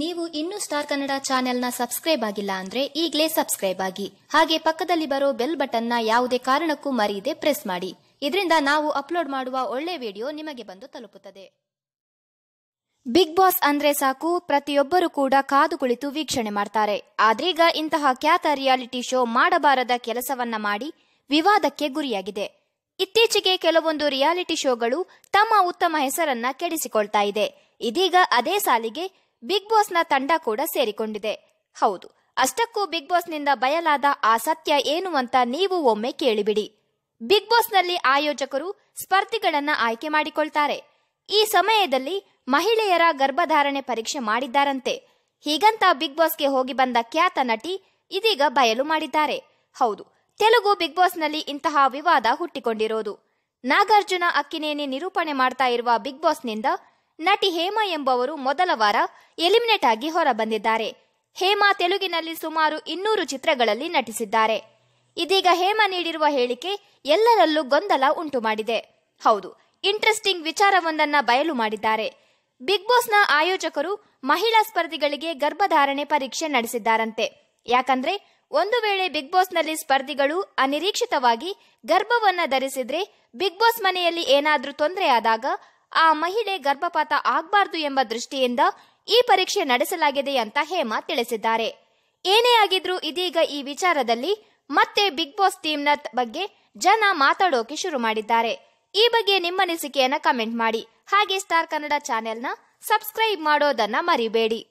ನೀವು ಇನ್ನೂ ಸ್ಟಾರ್ ಕನ್ನಡ ಚಾನೆಲ್ನ ಸಬ್ಸ್ಕ್ರೈಬ್ ಆಗಿಲ್ಲ ಅಂದ್ರೆ ಈಗಲೇ ಸಬ್ಸ್ಕ್ರೈಬ್ ಆಗಿ ಹಾಗೆ ಪಕ್ಕದಲ್ಲಿ ಬರೋ ಬೆಲ್ ಬಟನ್ನ ಯಾವುದೇ ಕಾರಣಕ್ಕೂ ಮರೆಯದೆ ಪ್ರೆಸ್ ಮಾಡಿ ಇದರಿಂದ ನಾವು ಅಪ್ಲೋಡ್ ಮಾಡುವ ಒಳ್ಳೆ ವಿಡಿಯೋ ನಿಮಗೆ ಬಂದು ತಲುಪುತ್ತದೆ ಬಿಗ್ ಬಾಸ್ ಅಂದ್ರೆ ಸಾಕು ಪ್ರತಿಯೊಬ್ಬರು ಕೂಡ ಕಾದು ಕುಳಿತು ವೀಕ್ಷಣೆ ಮಾಡ್ತಾರೆ ಆದ್ರೀಗ ಇಂತಹ ಖ್ಯಾತ ರಿಯಾಲಿಟಿ ಶೋ ಮಾಡಬಾರದ ಕೆಲಸವನ್ನ ಮಾಡಿ ವಿವಾದಕ್ಕೆ ಗುರಿಯಾಗಿದೆ ಇತ್ತೀಚೆಗೆ ಕೆಲವೊಂದು ರಿಯಾಲಿಟಿ ಶೋಗಳು ತಮ್ಮ ಉತ್ತಮ ಹೆಸರನ್ನ ಕೆಡಿಸಿಕೊಳ್ತಾ ಇದೆ ಇದೀಗ ಅದೇ ಸಾಲಿಗೆ ಬಿಗ್ ಬಾಸ್ನ ತಂಡ ಕೂಡ ಸೇರಿಕೊಂಡಿದೆ ಹೌದು ಅಷ್ಟಕ್ಕೂ ಬಿಗ್ ಬಾಸ್ ನಿಂದ ಬಯಲಾದ ಆ ಸತ್ಯ ಏನು ಅಂತ ನೀವು ಒಮ್ಮೆ ಕೇಳಿಬಿಡಿ ಬಿಗ್ ಬಾಸ್ನಲ್ಲಿ ಆಯೋಜಕರು ಸ್ಪರ್ಧಿಗಳನ್ನ ಆಯ್ಕೆ ಮಾಡಿಕೊಳ್ತಾರೆ ಈ ಸಮಯದಲ್ಲಿ ಮಹಿಳೆಯರ ಗರ್ಭಧಾರಣೆ ಪರೀಕ್ಷೆ ಮಾಡಿದ್ದಾರಂತೆ ಹೀಗಂತ ಬಿಗ್ ಬಾಸ್ಗೆ ಹೋಗಿ ಬಂದ ಖ್ಯಾತ ನಟಿ ಇದೀಗ ಬಯಲು ಮಾಡಿದ್ದಾರೆ ಹೌದು ತೆಲುಗು ಬಿಗ್ ಬಾಸ್ನಲ್ಲಿ ಇಂತಹ ವಿವಾದ ಹುಟ್ಟಿಕೊಂಡಿರೋದು ನಾಗಾರ್ಜುನ ಅಕ್ಕಿನೇನಿ ನಿರೂಪಣೆ ಮಾಡ್ತಾ ಇರುವ ಬಿಗ್ ಬಾಸ್ನಿಂದ ನಟಿ ಹೇಮಾ ಎಂಬವರು ಮೊದಲ ವಾರ ಎಲಿಮಿನೇಟ್ ಆಗಿ ಹೊರಬಂದಿದ್ದಾರೆ ಹೇಮಾ ತೆಲುಗಿನಲ್ಲಿ ಸುಮಾರು ಇನ್ನೂರು ಚಿತ್ರಗಳಲ್ಲಿ ನಟಿಸಿದ್ದಾರೆ ಇದೀಗ ಹೇಮಾ ನೀಡಿರುವ ಹೇಳಿಕೆ ಎಲ್ಲರಲ್ಲೂ ಗೊಂದಲ ಉಂಟು ಮಾಡಿದೆ ಹೌದು ಇಂಟ್ರೆಸ್ಟಿಂಗ್ ವಿಚಾರವೊಂದನ್ನ ಬಯಲು ಮಾಡಿದ್ದಾರೆ ಬಿಗ್ ಬಾಸ್ನ ಆಯೋಜಕರು ಮಹಿಳಾ ಸ್ಪರ್ಧಿಗಳಿಗೆ ಗರ್ಭಧಾರಣೆ ಪರೀಕ್ಷೆ ನಡೆಸಿದ್ದಾರಂತೆ ಯಾಕಂದ್ರೆ ಒಂದು ವೇಳೆ ಬಿಗ್ ಬಾಸ್ನಲ್ಲಿ ಸ್ಪರ್ಧಿಗಳು ಅನಿರೀಕ್ಷಿತವಾಗಿ ಗರ್ಭವನ್ನ ಧರಿಸಿದ್ರೆ ಬಿಗ್ ಬಾಸ್ ಮನೆಯಲ್ಲಿ ಏನಾದರೂ ತೊಂದರೆಯಾದಾಗ ಆ ಮಹಿಳೆ ಗರ್ಭಪಾತ ಆಗಬಾರದು ಎಂಬ ದೃಷ್ಟಿಯಿಂದ ಈ ಪರೀಕ್ಷೆ ನಡೆಸಲಾಗಿದೆ ಅಂತ ಹೇಮಾ ತಿಳಿಸಿದ್ದಾರೆ ಏನೇ ಆಗಿದ್ರೂ ಇದೀಗ ಈ ವಿಚಾರದಲ್ಲಿ ಮತ್ತೆ ಬಿಗ್ ಬಾಸ್ ನತ್ ಬಗ್ಗೆ ಜನ ಮಾತಾಡೋಕೆ ಶುರು ಮಾಡಿದ್ದಾರೆ ಈ ಬಗ್ಗೆ ನಿಮ್ಮ ಅನಿಸಿಕೆಯನ್ನ ಕಮೆಂಟ್ ಮಾಡಿ ಹಾಗೆ ಸ್ಟಾರ್ ಕನ್ನಡ ಚಾನೆಲ್ನ ಸಬ್ಸ್ಕ್ರೈಬ್ ಮಾಡೋದನ್ನ ಮರಿಬೇಡಿ